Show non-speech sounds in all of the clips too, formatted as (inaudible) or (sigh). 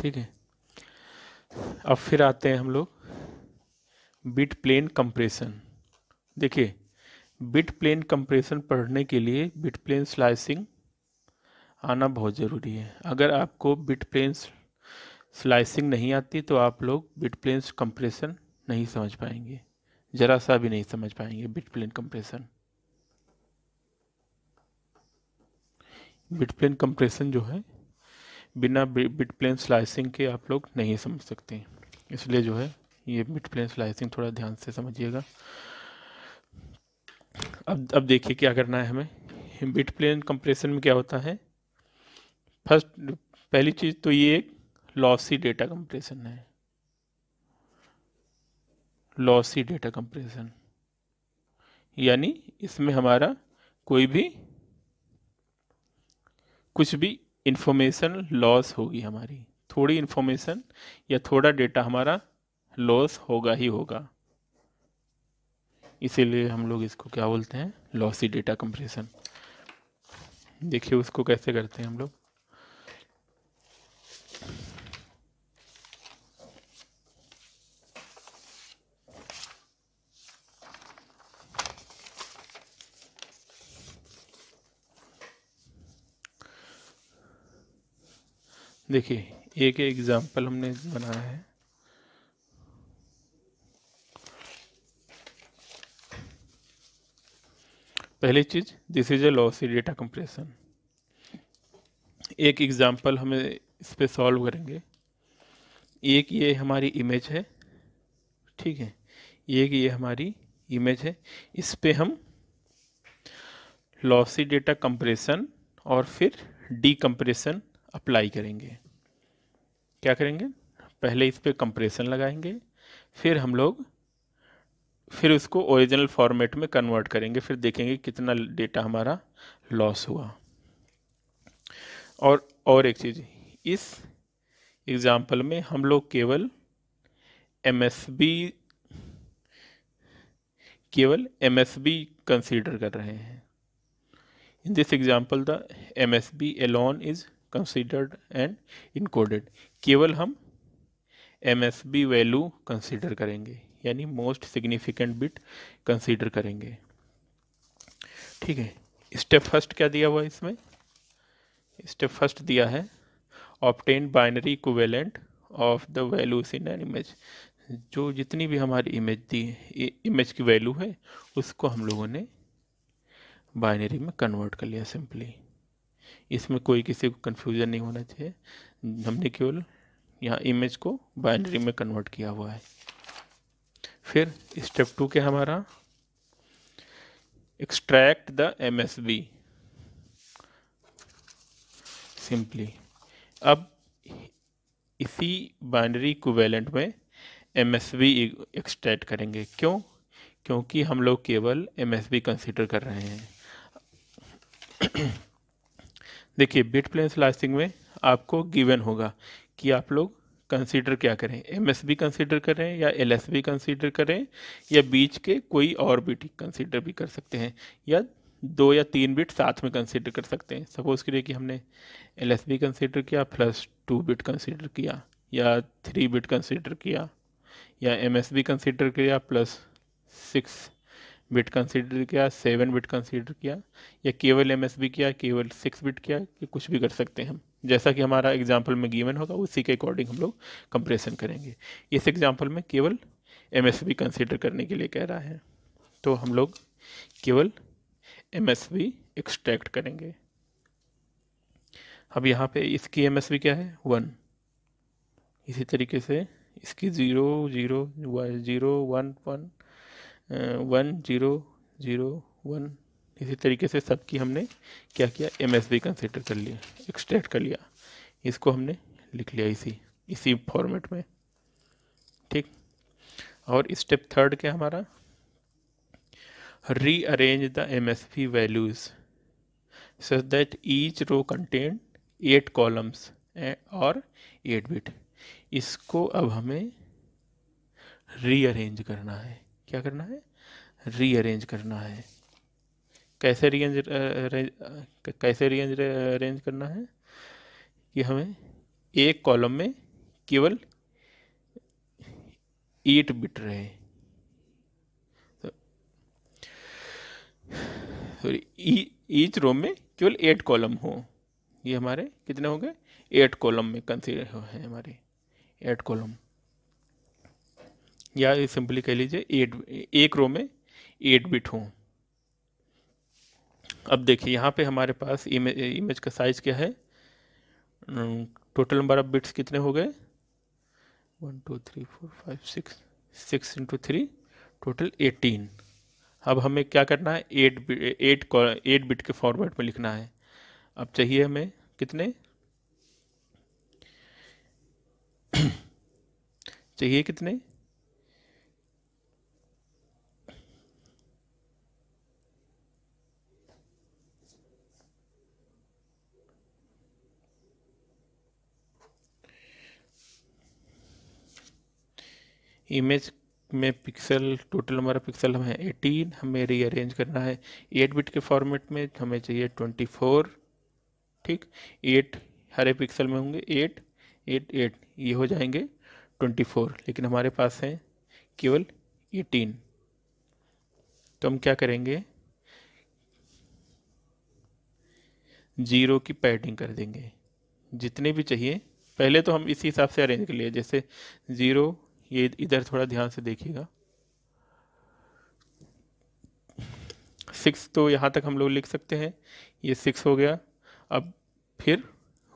ठीक है अब फिर आते हैं हम लोग बिट प्लेन कंप्रेशन देखिए बिट प्लेन कंप्रेशन पढ़ने के लिए बिट प्लेन स्लाइसिंग आना बहुत ज़रूरी है अगर आपको बिट प्लेन स्लाइसिंग नहीं आती तो आप लोग बिट प्लेन कंप्रेशन नहीं समझ पाएंगे ज़रा सा भी नहीं समझ पाएंगे bit plane compression bit plane compression जो है बिना बिट प्लेन स्लाइसिंग के आप लोग नहीं समझ सकते इसलिए जो है ये बिट प्लेन स्लाइसिंग थोड़ा ध्यान से समझिएगा अब अब देखिए क्या करना है हमें बिट प्लेन कंप्रेशन में क्या होता है फर्स्ट पहली चीज़ तो ये एक लॉसी डेटा कंप्रेशन है लॉसी डेटा कंप्रेशन यानी इसमें हमारा कोई भी कुछ भी इन्फॉर्मेशन लॉस होगी हमारी थोड़ी इन्फॉर्मेशन या थोड़ा डेटा हमारा लॉस होगा ही होगा इसीलिए हम लोग इसको क्या बोलते हैं लॉसी डेटा कंप्रेशन देखिए उसको कैसे करते हैं हम लोग देखिए एक एग्ज़ाम्पल हमने बनाया है पहली चीज़ this is a lossy data compression एक एग्ज़ाम्पल हमें इस पर सॉल्व करेंगे एक ये हमारी इमेज है ठीक है एक ये हमारी इमेज है इस पर हम लॉसी डेटा कंप्रेशन और फिर डी कंप्रेशन अप्लाई करेंगे क्या करेंगे पहले इस पर कंप्रेशन लगाएंगे फिर हम लोग फिर उसको ओरिजिनल फॉर्मेट में कन्वर्ट करेंगे फिर देखेंगे कितना डेटा हमारा लॉस हुआ और और एक चीज़ इस एग्ज़ाम्पल में हम लोग केवल एम केवल एम एस बी कंसीडर कर रहे हैं in this example the M S B alone is considered and encoded केवल हम M S B value consider करेंगे यानी मोस्ट सिग्निफिकेंट बिट कंसीडर करेंगे ठीक है स्टेप फर्स्ट क्या दिया हुआ है इसमें स्टेप फर्स्ट दिया है obtain binary equivalent of the values in an image जो जितनी भी हमारी इमेज दी है इमेज की वैल्यू है उसको हम लोगों ने बाइनरी में कन्वर्ट कर लिया सिंपली इसमें कोई किसी को कन्फ्यूज़न नहीं होना चाहिए हमने केवल यहाँ इमेज को बाइनरी में कन्वर्ट किया हुआ है फिर स्टेप टू क्या हमारा extract the M S B simply अब इसी बाइनरी इक्विवेलेंट में एम एस बी एक्सट्रैक्ट करेंगे क्यों क्योंकि हम लोग केवल एम एस बी कंसिडर कर रहे हैं देखिए बिट प्लेन स्लाइसिंग में आपको गिवन होगा कि आप लोग कंसीडर क्या करें एम एस बी कंसिडर करें या एल एस बी कंसीडर करें या बीच के कोई और बिट कंसिडर भी कर सकते हैं या दो या तीन बिट साथ में कंसिडर कर सकते हैं सपोज़ करिए कि हमने एल एस बी कंसीडर किया प्लस टू बिट कंसिडर किया या थ्री बिट कंसिडर किया या एम एस बी कंसिडर किया प्लस सिक्स बिट कंसीडर किया सेवन बिट कंसीडर किया या केवल एम किया केवल सिक्स बिट किया कि कुछ भी कर सकते हैं हम जैसा कि हमारा एग्जाम्पल में गिवन होगा उसी के अकॉर्डिंग हम लोग कंप्रेशन करेंगे इस एग्जाम्पल में केवल एम कंसीडर करने के लिए कह रहा है तो हम लोग केवल एम एस एक्सट्रैक्ट करेंगे अब यहाँ पे इसकी एम एस बी क्या है वन इसी तरीके से इसकी zero zero zero one one one zero zero one इसी तरीके से सबकी हमने क्या किया एम एस बी कंसिडर कर लिया एक्सट्रैक्ट कर लिया इसको हमने लिख लिया इसी इसी फॉर्मेट में ठीक और स्टेप थर्ड क्या हमारा rearrange the M S B values such that each row contain eight columns और एट बिट इसको अब हमें रीअरेंज करना है क्या करना है रीअरेंज करना है कैसे रीअरेंज कैसे रीअरेंज अरेंज करना है कि हमें एक कॉलम में केवल एट बिट रहे सॉरी ईच रो में केवल एट कॉलम हो ये हमारे कितने हो गए एट कॉलम में कंसीडर है हमारे एट कॉलम या सिंपली कह लीजिए एट एक रो में एट बिट हो अब देखिए यहाँ पे हमारे पास इमेज इमेज का साइज़ क्या है टोटल नंबर ऑफ बिट्स कितने हो गए one two three four five six six into three total eighteen अब हमें क्या करना है एट एट एट बिट के फॉर्मेट में लिखना है अब चाहिए हमें कितने (clears throat) चाहिए कितने इमेज में पिक्सल टोटल हमारा पिक्सल हमें एटीन हमें रीअरेंज करना है एट बिट के फॉर्मेट में हमें चाहिए ट्वेंटी फोर ठीक एट हरे पिक्सल में होंगे एट एट एट ये हो जाएंगे ट्वेंटी फोर लेकिन हमारे पास हैं केवल एटीन तो हम क्या करेंगे जीरो की पैडिंग कर देंगे जितने भी चाहिए पहले तो हम इसी हिसाब से अरेंज कर लिए जैसे ज़ीरो ये इधर थोड़ा ध्यान से देखिएगा सिक्स तो यहाँ तक हम लोग लिख सकते हैं ये सिक्स हो गया अब फिर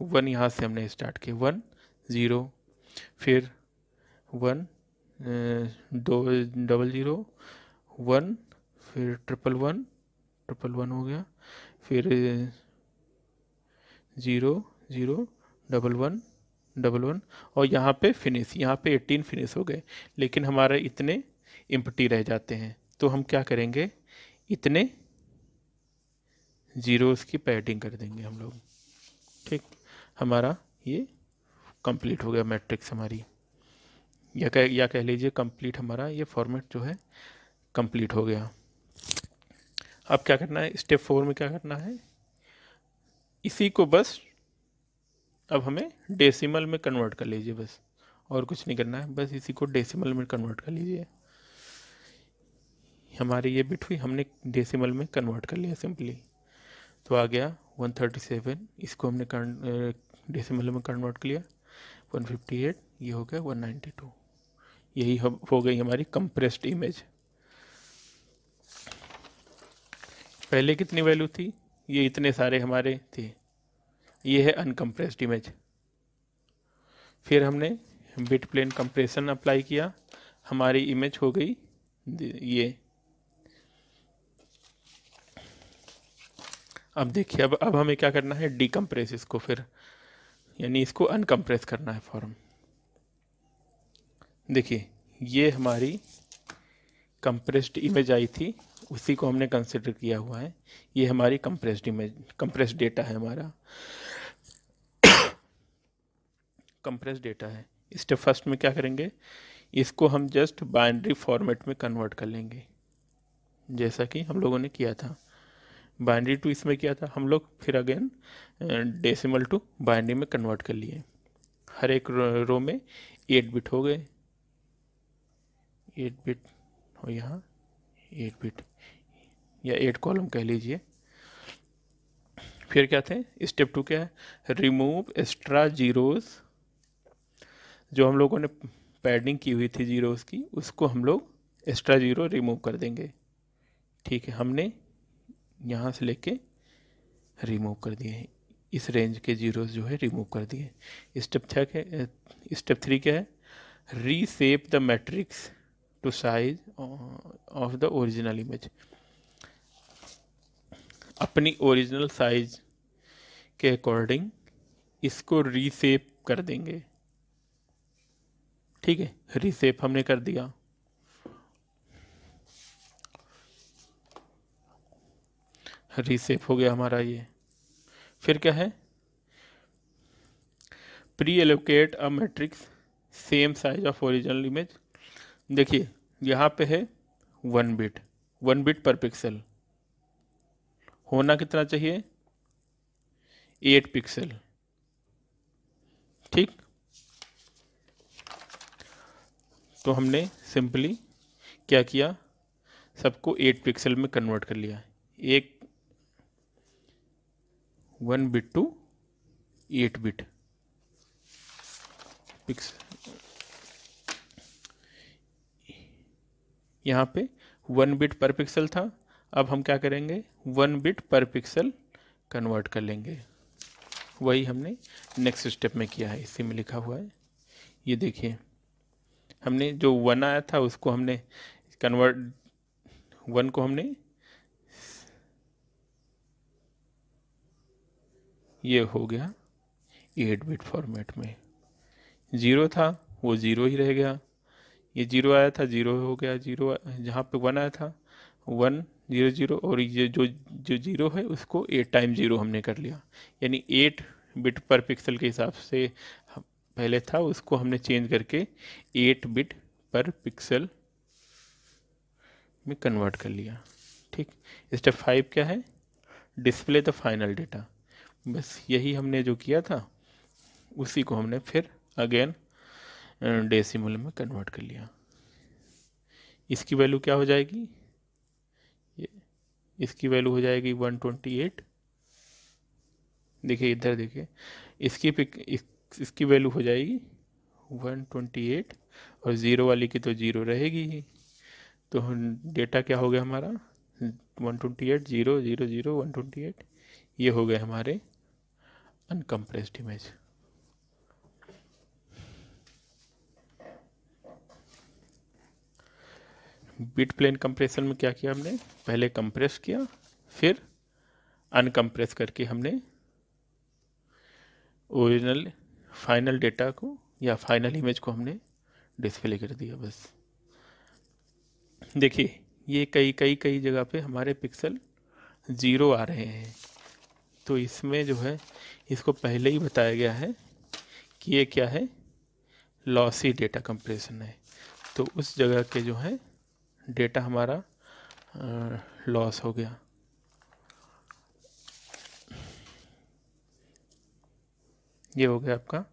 वन यहाँ से हमने स्टार्ट किया वन ज़ीरो फिर वन दो डबल ज़ीरो वन फिर ट्रिपल वन ट्रिपल वन हो गया फिर zero zero double one double one और यहाँ पे फिनिश यहाँ पे एटीन फिनिश हो गए लेकिन हमारे इतने इम्पटी रह जाते हैं तो हम क्या करेंगे इतने ज़ीरोज़ की पैडिंग कर देंगे हम लोग ठीक हमारा ये कंप्लीट हो गया मैट्रिक्स हमारी या कह या कह लीजिए कंप्लीट हमारा ये फॉर्मेट जो है कंप्लीट हो गया अब क्या करना है स्टेप फोर में क्या करना है इसी को बस अब हमें डेसिमल में कन्वर्ट कर लीजिए बस और कुछ नहीं करना है बस इसी को डेसिमल में कन्वर्ट कर लीजिए हमारी ये बिट हुई हमने डेसिमल में कन्वर्ट कर लिया सिंपली तो आ गया 137 इसको हमने डेसिमल में कन्वर्ट कर लिया 158 ये हो गया 192 यही हो गई हमारी कंप्रेस्ड इमेज पहले कितनी वैल्यू थी ये इतने सारे हमारे थे ये है अनकम्प्रेस्ड इमेज फिर हमने बिट प्लेन कंप्रेशन अप्लाई किया हमारी इमेज हो गई ये अब देखिए अब अब हमें क्या करना है डिकम्प्रेस इसको फिर यानी इसको अनकम्प्रेस करना है फॉर्म देखिए ये हमारी कंप्रेस्ड इमेज आई थी उसी को हमने कंसिडर किया हुआ है ये हमारी कंप्रेस्ड इमेज कंप्रेस्ड डेटा है हमारा कंप्रेस डेटा है स्टेप फर्स्ट में क्या करेंगे इसको हम जस्ट बाइनरी फॉर्मेट में कन्वर्ट कर लेंगे जैसा कि हम लोगों ने किया था बाइनरी टू इसमें किया था हम लोग फिर अगेन डेसिमल टू बाइनरी में कन्वर्ट कर लिए हर एक रो, रो में एट बिट हो गए एट बिट हो यहाँ एट बिट या एट कॉलम कह लीजिए फिर क्या थे स्टेप टू क्या है रिमूव एक्स्ट्रा जीरोज़ जो हम लोगों ने पैडिंग की हुई थी जीरोज़ की उसको हम लोग एक्स्ट्रा ज़ीरो रिमूव कर देंगे ठीक है हमने यहाँ से लेके रिमूव कर दिए इस रेंज के जीरोस जो है रिमूव कर दिए स्टेप छः के स्टेप थ्री क्या है reshape the matrix to size of the original image अपनी ओरिजिनल साइज के अकॉर्डिंग इसको रीसेप कर देंगे ठीक है रिसेप हमने कर दिया रिसेप हो गया हमारा ये फिर क्या है preallocate a matrix same size of original image देखिए यहाँ पे है one bit one bit per pixel होना कितना चाहिए एट पिक्सल ठीक तो हमने सिंपली क्या किया सबको 8 पिक्सल में कन्वर्ट कर लिया एक one bit to eight bit pix यहाँ पे वन बिट पर पिक्सल था अब हम क्या करेंगे one bit per pixel convert कर लेंगे वही हमने नेक्स्ट स्टेप में किया है इसी में लिखा हुआ है ये देखिए हमने जो वन आया था उसको हमने कन्वर्ट वन को हमने ये हो गया एट बिट फॉर्मेट में ज़ीरो था वो ज़ीरो ही रह गया ये जीरो आया था जीरो हो गया जीरो जहाँ पे वन आया था वन जीरो जीरो और ये जो जो जीरो है उसको एट टाइम जीरो हमने कर लिया यानी एट बिट पर पिक्सल के हिसाब से पहले था उसको हमने चेंज करके एट बिट पर पिक्सल में कन्वर्ट कर लिया ठीक स्टेप फाइव क्या है display the final data bus यही हमने जो किया था उसी को हमने फिर अगेन डेसिमल में कन्वर्ट कर लिया इसकी वैल्यू क्या हो जाएगी ये इसकी वैल्यू हो जाएगी वन ट्वेंटी एट देखिए इधर देखिए इसकी पिक इस, इसकी वैल्यू हो जाएगी वन ट्वेंटी एट और ज़ीरो वाली की तो ज़ीरो रहेगी ही तो डेटा क्या हो गया हमारा one twenty eight zero zero zero one twenty eight ये हो गए हमारे uncompressed image bit plane compression में क्या किया हमने पहले कंप्रेस किया फिर अनकंप्रेस करके हमने ओरिजिनल फाइनल डेटा को या फाइनल इमेज को हमने डिस्प्ले कर दिया बस देखिए ये कई कई कई जगह पे हमारे पिक्सल ज़ीरो आ रहे हैं तो इसमें जो है इसको पहले ही बताया गया है कि ये क्या है लॉसी डेटा कंप्रेशन है तो उस जगह के जो है डेटा हमारा लॉस हो गया ये हो गया आपका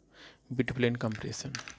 बिट कंप्रेशन